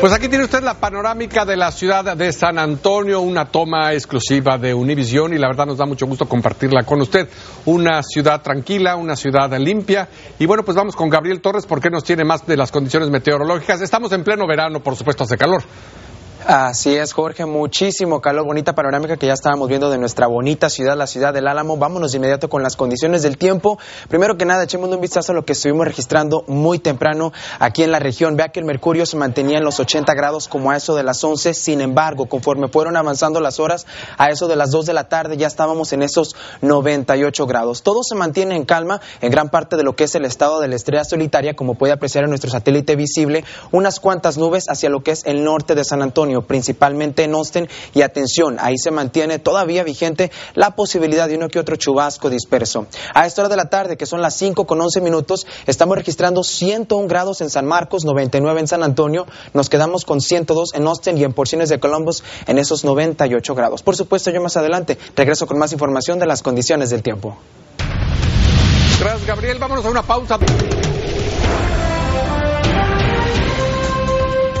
Pues aquí tiene usted la panorámica de la ciudad de San Antonio, una toma exclusiva de Univision y la verdad nos da mucho gusto compartirla con usted. Una ciudad tranquila, una ciudad limpia. Y bueno, pues vamos con Gabriel Torres porque nos tiene más de las condiciones meteorológicas. Estamos en pleno verano, por supuesto hace calor, Así es, Jorge, muchísimo calor, bonita panorámica que ya estábamos viendo de nuestra bonita ciudad, la ciudad del Álamo. Vámonos de inmediato con las condiciones del tiempo. Primero que nada, echemos un vistazo a lo que estuvimos registrando muy temprano aquí en la región. Vea que el mercurio se mantenía en los 80 grados como a eso de las 11. Sin embargo, conforme fueron avanzando las horas, a eso de las 2 de la tarde ya estábamos en esos 98 grados. Todo se mantiene en calma en gran parte de lo que es el estado de la estrella solitaria, como puede apreciar en nuestro satélite visible, unas cuantas nubes hacia lo que es el norte de San Antonio principalmente en Austin. Y atención, ahí se mantiene todavía vigente la posibilidad de uno que otro chubasco disperso. A esta hora de la tarde, que son las 5 con 11 minutos, estamos registrando 101 grados en San Marcos, 99 en San Antonio. Nos quedamos con 102 en Austin y en porciones de Columbus en esos 98 grados. Por supuesto, yo más adelante regreso con más información de las condiciones del tiempo. Gracias, Gabriel. Vámonos a una pausa.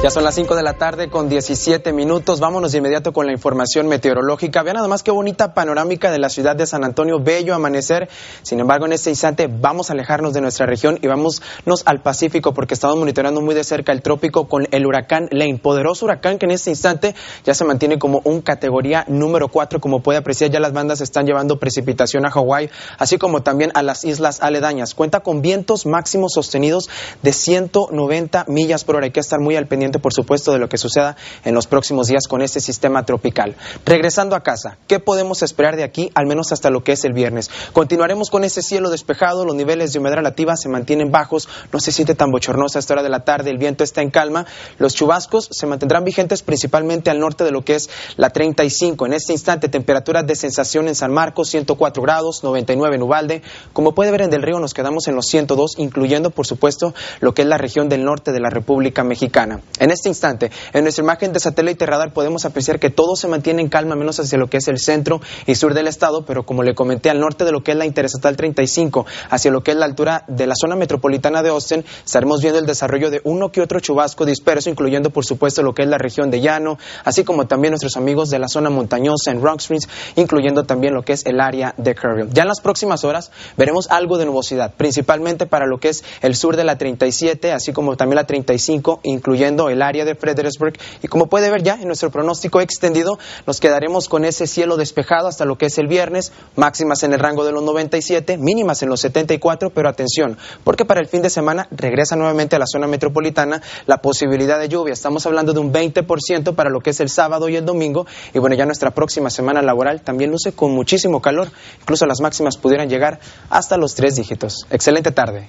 Ya son las 5 de la tarde con 17 minutos. Vámonos de inmediato con la información meteorológica. Vean nada más qué bonita panorámica de la ciudad de San Antonio. Bello amanecer. Sin embargo, en este instante vamos a alejarnos de nuestra región y vámonos al Pacífico porque estamos monitoreando muy de cerca el trópico con el huracán Lane. Poderoso huracán que en este instante ya se mantiene como un categoría número 4. Como puede apreciar, ya las bandas están llevando precipitación a Hawái, así como también a las islas aledañas. Cuenta con vientos máximos sostenidos de 190 millas por hora. Hay que estar muy al pendiente por supuesto, de lo que suceda en los próximos días con este sistema tropical. Regresando a casa, ¿qué podemos esperar de aquí, al menos hasta lo que es el viernes? Continuaremos con ese cielo despejado, los niveles de humedad relativa se mantienen bajos, no se siente tan bochornosa esta hora de la tarde, el viento está en calma, los chubascos se mantendrán vigentes principalmente al norte de lo que es la 35. En este instante, temperatura de sensación en San Marcos, 104 grados, 99 en Ubalde. Como puede ver en Del Río, nos quedamos en los 102, incluyendo, por supuesto, lo que es la región del norte de la República Mexicana. En este instante, en nuestra imagen de satélite radar podemos apreciar que todo se mantiene en calma, menos hacia lo que es el centro y sur del estado, pero como le comenté, al norte de lo que es la Interestatal 35, hacia lo que es la altura de la zona metropolitana de Austin, estaremos viendo el desarrollo de uno que otro chubasco disperso, incluyendo por supuesto lo que es la región de Llano, así como también nuestros amigos de la zona montañosa en Rock Springs, incluyendo también lo que es el área de Kerrville. Ya en las próximas horas veremos algo de nubosidad, principalmente para lo que es el sur de la 37, así como también la 35, incluyendo el área de Fredericksburg. Y como puede ver ya en nuestro pronóstico extendido, nos quedaremos con ese cielo despejado hasta lo que es el viernes, máximas en el rango de los 97, mínimas en los 74, pero atención, porque para el fin de semana regresa nuevamente a la zona metropolitana la posibilidad de lluvia. Estamos hablando de un 20% para lo que es el sábado y el domingo. Y bueno, ya nuestra próxima semana laboral también luce con muchísimo calor. Incluso las máximas pudieran llegar hasta los tres dígitos. Excelente tarde.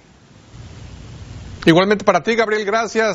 Igualmente para ti, Gabriel, gracias.